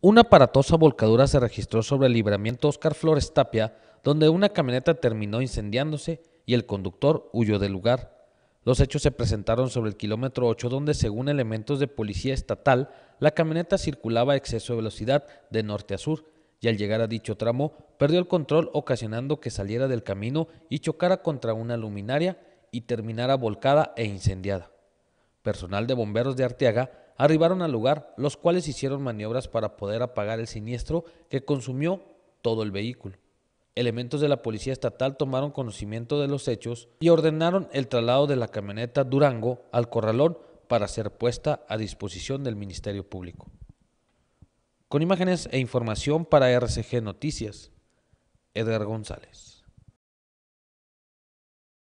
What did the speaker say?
Una aparatosa volcadura se registró sobre el libramiento Oscar Flores Tapia, donde una camioneta terminó incendiándose y el conductor huyó del lugar. Los hechos se presentaron sobre el kilómetro 8 donde, según elementos de policía estatal, la camioneta circulaba a exceso de velocidad de norte a sur y al llegar a dicho tramo perdió el control ocasionando que saliera del camino y chocara contra una luminaria y terminara volcada e incendiada personal de bomberos de Arteaga arribaron al lugar, los cuales hicieron maniobras para poder apagar el siniestro que consumió todo el vehículo. Elementos de la Policía Estatal tomaron conocimiento de los hechos y ordenaron el traslado de la camioneta Durango al corralón para ser puesta a disposición del Ministerio Público. Con imágenes e información para RCG Noticias, Edgar González.